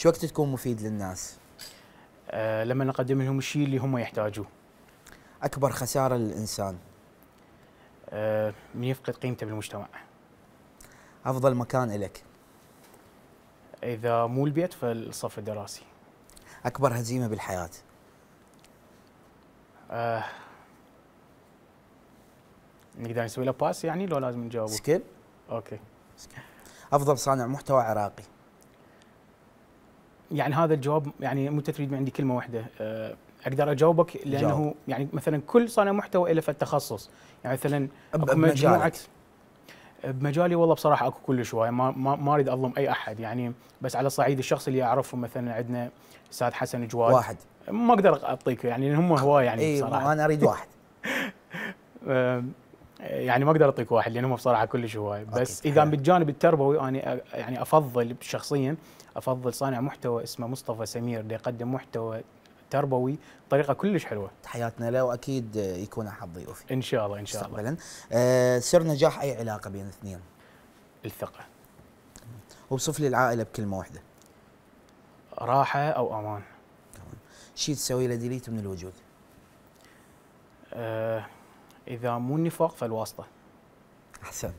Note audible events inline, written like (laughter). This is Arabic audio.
شو وقت تكون مفيد للناس؟ أه لما نقدم لهم الشيء اللي هم يحتاجوه اكبر خساره للانسان؟ أه من يفقد قيمته بالمجتمع افضل مكان لك؟ اذا مو البيت فالصف الدراسي اكبر هزيمه بالحياه؟ أه نقدر نسوي له باس يعني لو لازم نجاوب؟ سكيب؟ اوكي افضل صانع محتوى عراقي؟ يعني هذا الجواب يعني انت تريد من عندي كلمه واحده آه، اقدر اجاوبك لانه جاوب. يعني مثلا كل صانع محتوى له تخصص يعني مثلا مجموعه بمجالي والله بصراحه اكو كلش شويه ما ما اريد اظلم اي احد يعني بس على الصعيد الشخصي اللي اعرفه مثلا عندنا استاذ حسن جواد واحد ما اقدر اعطيك يعني هم هوايه يعني اي بصراحه انا اريد واحد (laughs) (laughs) يعني ما اقدر اعطيك واحد لانه هو بصراحه كلش هواي بس اذا بالجانب التربوي انا يعني افضل شخصيا افضل صانع محتوى اسمه مصطفى سمير اللي يقدم محتوى تربوي بطريقه كلش حلوه تحياتنا له واكيد يكون احد ضيوفي ان شاء الله ان شاء الله أه سر نجاح اي علاقه بين اثنين الثقه وصف لي العائله بكلمه واحده راحه او امان شيء تسوي له ديليت من الوجود أه اذا مو النفاق فالواسطه احسن